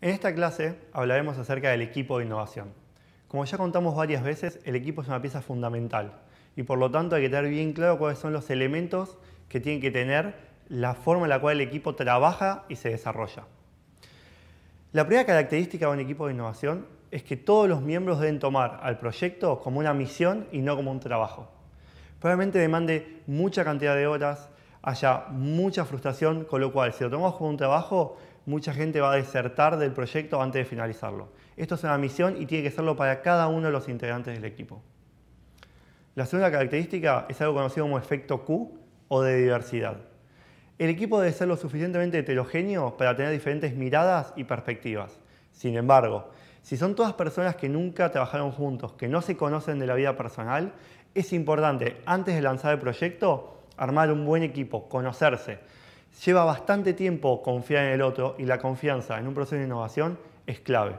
En esta clase hablaremos acerca del equipo de innovación. Como ya contamos varias veces, el equipo es una pieza fundamental y por lo tanto hay que tener bien claro cuáles son los elementos que tienen que tener la forma en la cual el equipo trabaja y se desarrolla. La primera característica de un equipo de innovación es que todos los miembros deben tomar al proyecto como una misión y no como un trabajo. Probablemente demande mucha cantidad de horas, haya mucha frustración, con lo cual si lo tomamos como un trabajo mucha gente va a desertar del proyecto antes de finalizarlo. Esto es una misión y tiene que serlo para cada uno de los integrantes del equipo. La segunda característica es algo conocido como efecto Q o de diversidad. El equipo debe ser lo suficientemente heterogéneo para tener diferentes miradas y perspectivas. Sin embargo, si son todas personas que nunca trabajaron juntos, que no se conocen de la vida personal, es importante, antes de lanzar el proyecto, armar un buen equipo, conocerse, Lleva bastante tiempo confiar en el otro y la confianza en un proceso de innovación es clave.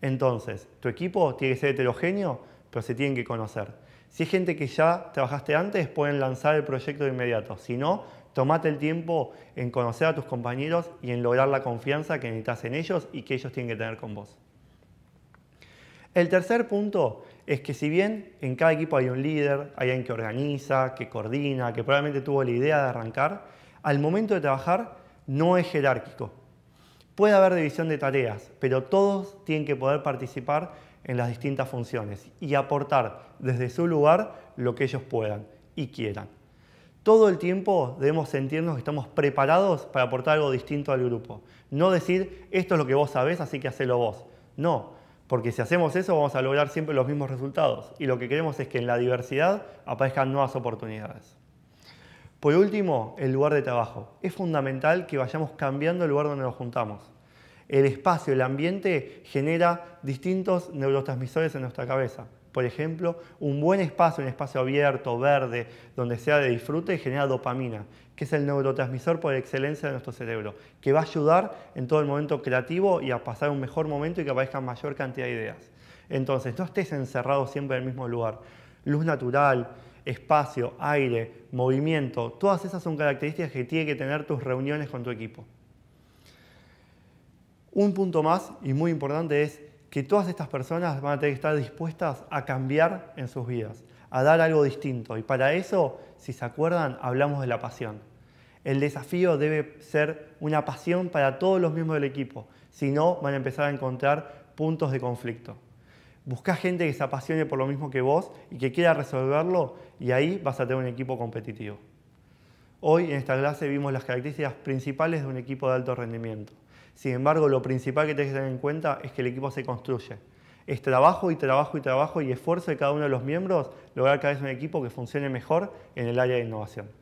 Entonces, tu equipo tiene que ser heterogéneo, pero se tienen que conocer. Si hay gente que ya trabajaste antes, pueden lanzar el proyecto de inmediato. Si no, tomate el tiempo en conocer a tus compañeros y en lograr la confianza que necesitas en ellos y que ellos tienen que tener con vos. El tercer punto es que si bien en cada equipo hay un líder, hay alguien que organiza, que coordina, que probablemente tuvo la idea de arrancar, al momento de trabajar no es jerárquico. Puede haber división de tareas, pero todos tienen que poder participar en las distintas funciones y aportar desde su lugar lo que ellos puedan y quieran. Todo el tiempo debemos sentirnos que estamos preparados para aportar algo distinto al grupo. No decir, esto es lo que vos sabés, así que hacelo vos. No, porque si hacemos eso vamos a lograr siempre los mismos resultados. Y lo que queremos es que en la diversidad aparezcan nuevas oportunidades. Por último, el lugar de trabajo. Es fundamental que vayamos cambiando el lugar donde nos juntamos. El espacio, el ambiente genera distintos neurotransmisores en nuestra cabeza. Por ejemplo, un buen espacio, un espacio abierto, verde, donde sea de disfrute, genera dopamina, que es el neurotransmisor por excelencia de nuestro cerebro, que va a ayudar en todo el momento creativo y a pasar un mejor momento y que aparezcan mayor cantidad de ideas. Entonces, no estés encerrado siempre en el mismo lugar. Luz natural, espacio, aire, movimiento, todas esas son características que tiene que tener tus reuniones con tu equipo. Un punto más y muy importante es que todas estas personas van a tener que estar dispuestas a cambiar en sus vidas, a dar algo distinto. Y para eso, si se acuerdan, hablamos de la pasión. El desafío debe ser una pasión para todos los miembros del equipo, si no van a empezar a encontrar puntos de conflicto. Busca gente que se apasione por lo mismo que vos y que quiera resolverlo y ahí vas a tener un equipo competitivo. Hoy en esta clase vimos las características principales de un equipo de alto rendimiento. Sin embargo, lo principal que tenés que tener en cuenta es que el equipo se construye. Es trabajo y trabajo y trabajo y esfuerzo de cada uno de los miembros lograr cada vez un equipo que funcione mejor en el área de innovación.